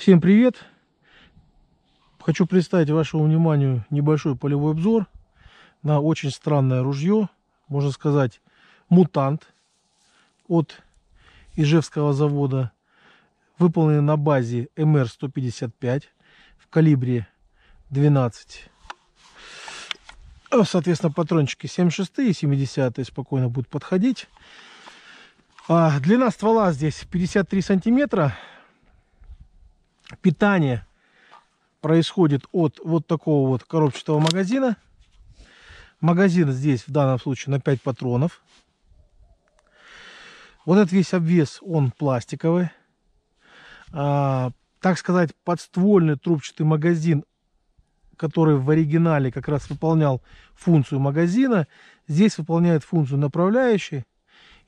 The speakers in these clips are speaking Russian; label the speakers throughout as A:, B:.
A: Всем привет! Хочу представить вашему вниманию небольшой полевой обзор на очень странное ружье, можно сказать, мутант от Ижевского завода, выполненный на базе МР-155 в калибре 12. А, соответственно, патрончики 76 и 70 спокойно будут подходить. А длина ствола здесь 53 сантиметра, питание происходит от вот такого вот коробчатого магазина. Магазин здесь в данном случае на 5 патронов. Вот этот весь обвес, он пластиковый. А, так сказать, подствольный трубчатый магазин, который в оригинале как раз выполнял функцию магазина, здесь выполняет функцию направляющей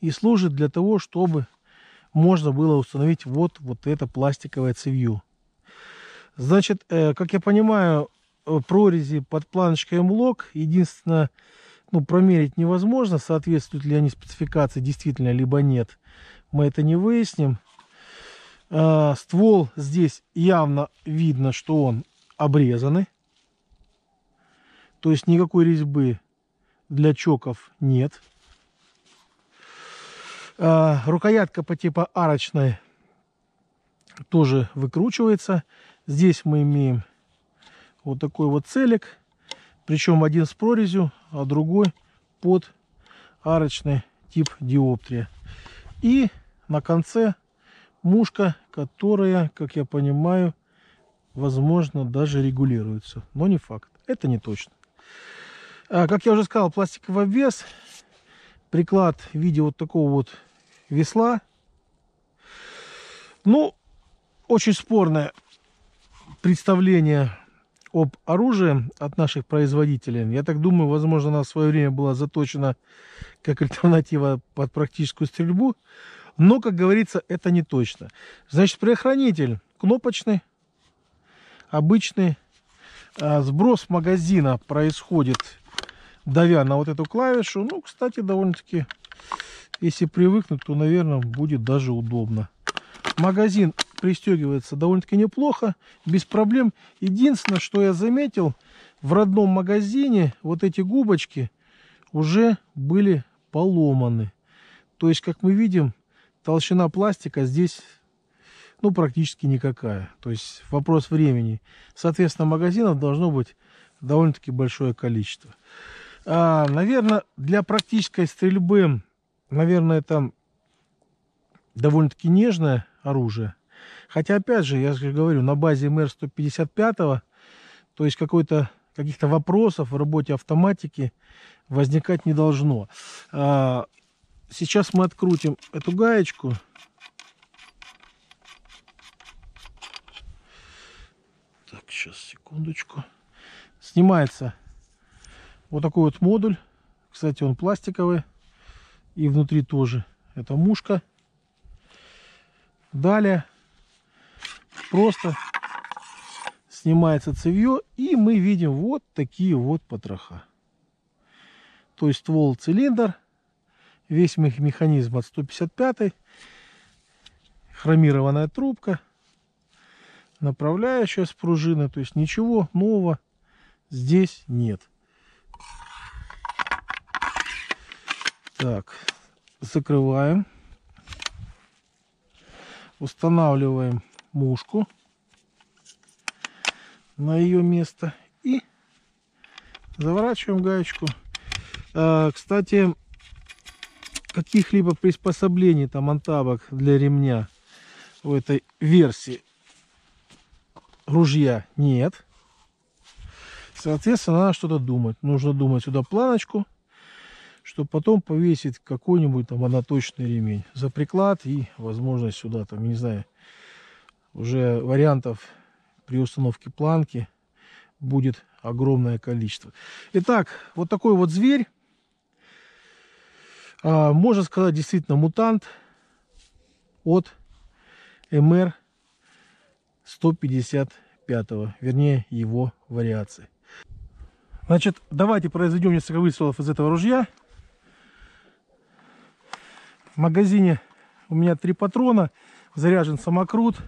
A: и служит для того, чтобы можно было установить вот, вот это пластиковое цевью Значит, э, как я понимаю, э, прорези под планочкой МЛОК. Единственное, ну, промерить невозможно, соответствуют ли они спецификации действительно, либо нет. Мы это не выясним. Э, ствол здесь явно видно, что он обрезанный. То есть никакой резьбы для чоков нет. Рукоятка по типу арочной тоже выкручивается. Здесь мы имеем вот такой вот целик. Причем один с прорезью, а другой под арочный тип диоптрия. И на конце мушка, которая, как я понимаю, возможно, даже регулируется. Но не факт. Это не точно. А, как я уже сказал, пластиковый вес. Приклад в виде вот такого вот весла. Ну, очень спорная представление об оружии от наших производителей, я так думаю, возможно, она в свое время была заточена как альтернатива под практическую стрельбу, но, как говорится, это не точно. Значит, предохранитель кнопочный, обычный. А, сброс магазина происходит, давя на вот эту клавишу. Ну, кстати, довольно-таки, если привыкнуть, то, наверное, будет даже удобно. Магазин пристегивается довольно-таки неплохо, без проблем. Единственное, что я заметил, в родном магазине вот эти губочки уже были поломаны. То есть, как мы видим, толщина пластика здесь ну, практически никакая. То есть вопрос времени. Соответственно, магазинов должно быть довольно-таки большое количество. А, наверное, для практической стрельбы, наверное, там довольно-таки нежное оружие. Хотя, опять же, я же говорю, на базе МР-155, то есть какой-то каких-то вопросов в работе автоматики возникать не должно. А, сейчас мы открутим эту гаечку. Так, сейчас, секундочку. Снимается вот такой вот модуль. Кстати, он пластиковый. И внутри тоже эта мушка. Далее просто снимается цевье, и мы видим вот такие вот потроха. То есть ствол цилиндр, весь механизм от 155, хромированная трубка, направляющая с пружины, то есть ничего нового здесь нет. Так, закрываем. Устанавливаем мушку на ее место и заворачиваем гаечку. А, кстати, каких-либо приспособлений, там, антабок для ремня в этой версии ружья нет. Соответственно, надо что-то думать. Нужно думать сюда планочку, чтобы потом повесить какой-нибудь там одноточный ремень за приклад и, возможно, сюда там, не знаю, уже вариантов при установке планки будет огромное количество. Итак, вот такой вот зверь. А, можно сказать, действительно мутант от МР 155, вернее его вариации. Значит, давайте произведем несколько выстрелов из этого ружья. В магазине у меня три патрона, заряжен самокрут.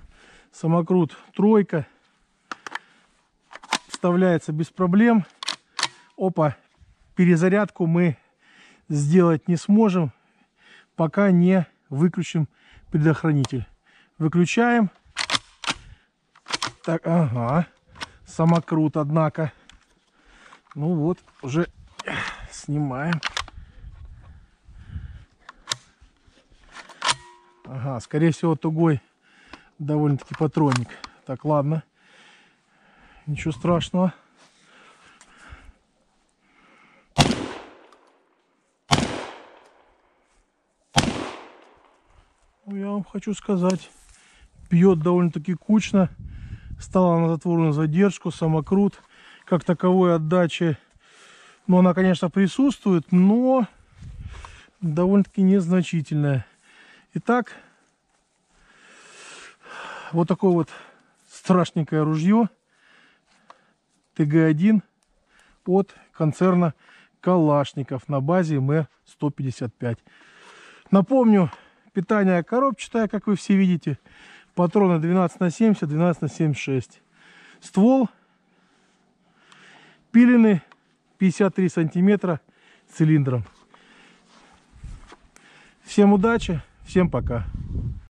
A: Самокрут тройка. Вставляется без проблем. Опа, перезарядку мы сделать не сможем, пока не выключим предохранитель. Выключаем. Так, ага. Самокрут, однако. Ну вот, уже снимаем. Ага, скорее всего, тугой довольно-таки патронник. Так, ладно. Ничего страшного. Ну, я вам хочу сказать, бьет довольно-таки кучно. Стала на затворную задержку, самокрут. Как таковой отдачи, но ну, она, конечно, присутствует, но довольно-таки незначительная. Итак, вот такое вот страшненькое ружье ТГ-1 от концерна Калашников на базе М155. Напомню, питание коробчатое, как вы все видите. Патроны 12 на 70, 12 на 76. Ствол пилены 53 сантиметра цилиндром. Всем удачи, всем пока.